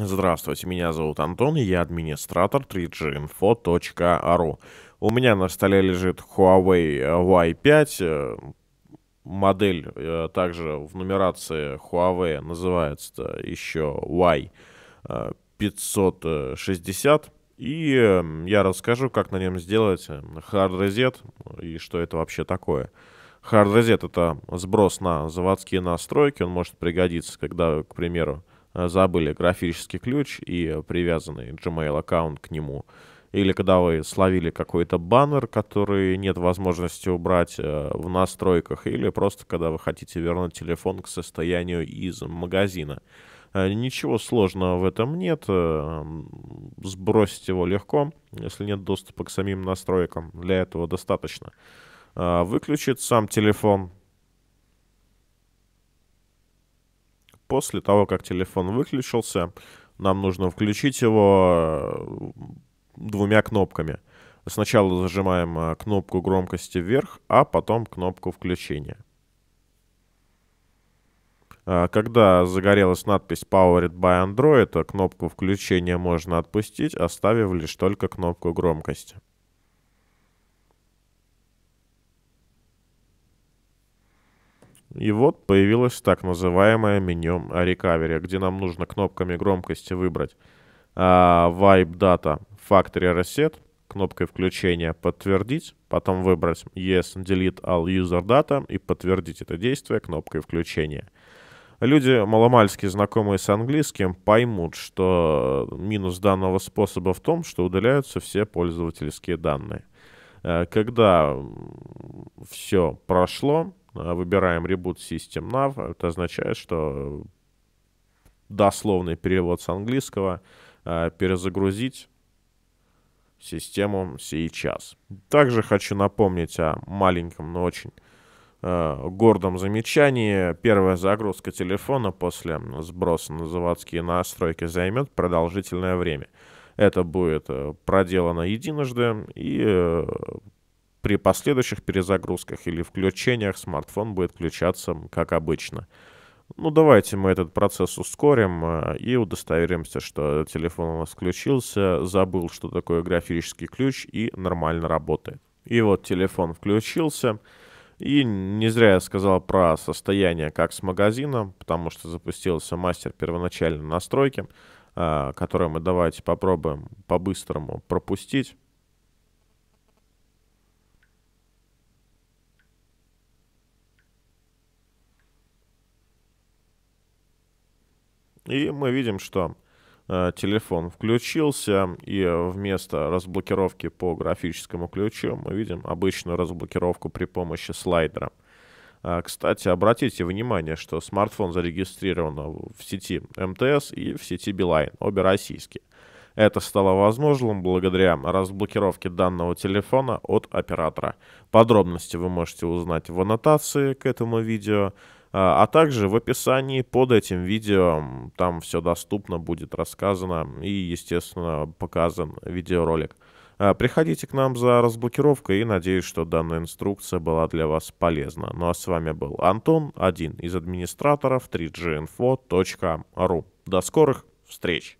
Здравствуйте, меня зовут Антон, и я администратор 3ginfo.ru. У меня на столе лежит Huawei Y5, э, модель э, также в нумерации Huawei называется еще Y560. Э, и я расскажу, как на нем сделать hard reset и что это вообще такое. Hard reset это сброс на заводские настройки, он может пригодиться, когда, к примеру, Э, забыли графический ключ и привязанный Gmail аккаунт к нему. Или когда вы словили какой-то баннер, который нет возможности убрать э, в настройках, или просто когда вы хотите вернуть телефон к состоянию из магазина. Э, ничего сложного в этом нет. сбросить его легко, если нет доступа к самим настройкам. Для этого достаточно. выключить сам телефон, после того, как телефон выключился, нам нужно включить его э, двумя кнопками. Сначала зажимаем э, кнопку громкости вверх, а потом кнопку включения. Э, когда загорелась надпись Powered by Android, кнопку включения можно отпустить, оставив лишь только кнопку громкости. И вот появилось так называемое меню Recovery, где нам нужно кнопками громкости выбрать а, Vibe Data Factory Reset, кнопкой включения «Подтвердить», потом выбрать «Yes, delete all user data» и подтвердить это действие кнопкой включения. Люди, маломальски знакомые с английским, поймут, что минус данного способа в том, что удаляются все пользовательские данные. Э, когда все прошло, Э, выбираем Reboot System Nav. Это означает, что дословный перевод с английского э, перезагрузить систему сейчас. Также хочу напомнить о маленьком, но очень э, гордом замечании. Первая загрузка телефона после сброса на заводские настройки займет продолжительное время. Это будет проделано единожды и при последующих перезагрузках или включениях смартфон будет включаться как обычно. Ну, давайте мы этот процесс ускорим э, и удостоверимся, что телефон у нас включился, забыл, что такое графический ключ и нормально работает. И вот телефон включился. И не зря я сказал про состояние как с магазином, потому что запустился мастер первоначальной настройки, э, который мы давайте попробуем по-быстрому пропустить. И мы видим, что э, телефон включился, и вместо разблокировки по графическому ключу мы видим обычную разблокировку при помощи слайдера. Э, кстати, обратите внимание, что смартфон зарегистрирован в сети МТС и в сети Билайн, обе российские. Это стало возможным благодаря разблокировке данного телефона от оператора. Подробности вы можете узнать в аннотации к этому видео, а, а также в описании под этим видео. Там все доступно, будет рассказано и, естественно, показан видеоролик. А, приходите к нам за разблокировкой и надеюсь, что данная инструкция была для вас полезна. Ну а с вами был Антон, один из администраторов 3ginfo.ru. До скорых встреч!